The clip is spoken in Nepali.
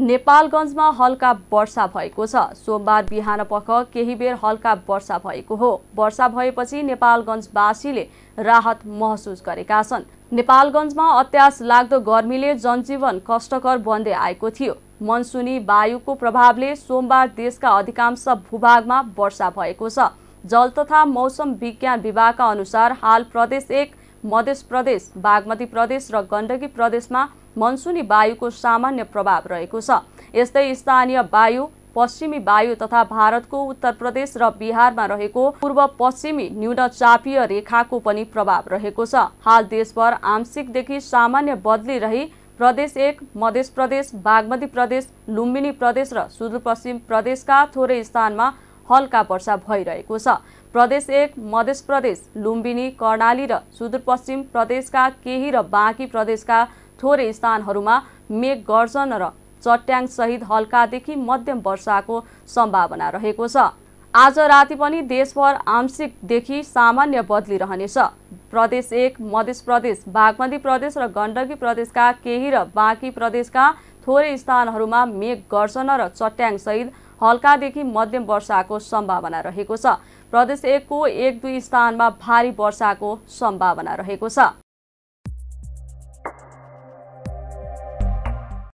नेपालगञ्जमा हल्का वर्षा भएको छ सोमबार बिहान पख केही बेर हल्का वर्षा भएको हो वर्षा भएपछि नेपालगञ्जवासीले राहत महसुस गरेका छन् नेपालगञ्जमा अत्यास लाग्दो गर्मीले जनजीवन कष्टकर बन्दै आएको थियो मनसुनी वायुको प्रभावले सोमबार देशका अधिकांश भूभागमा वर्षा भएको छ जल तथा मौसम विज्ञान विभागका अनुसार हाल प्रदेश एक मध्य प्रदेश बागमती प्रदेश र गण्डकी प्रदेशमा मनसुनी वायुको सामान्य प्रभाव रहेको छ यस्तै स्थानीय वायु पश्चिमी वायु तथा भारतको उत्तर प्रदेश र बिहारमा रहेको पूर्व पश्चिमी न्यून चापीय रेखाको पनि प्रभाव रहेको छ हाल देशभर आंशिकदेखि सामान्य बदली रही प्रदेश एक मध्य प्रदेश बागमती प्रदेश लुम्बिनी प्रदेश र सुदूरपश्चिम प्रदेशका थोरै स्थानमा हल्का वर्षा भइरहेको छ प्रदेश एक मध्य प्रदेश लुम्बिनी कर्णाली र सुदूरपश्चिम प्रदेशका केही र बाँकी प्रदेशका थोरै स्थानहरूमा मेघ गर्जन र चट्याङसहित हल्कादेखि मध्यम वर्षाको सम्भावना रहेको छ आज राति पनि देशभर आंशिकदेखि सामान्य बदली रहनेछ प्रदेश एक मध्य प्रदेश बागमती प्रदेश र गण्डकी प्रदेशका केही र बाँकी प्रदेशका थोरै स्थानहरूमा मेघ गर्जन र चट्याङसहित हल्कादेखि मध्यम वर्षाको सम्भावना रहेको छ प्रदेश एकको एक दुई स्थानमा भारी वर्षाको सम्भावना रहेको छ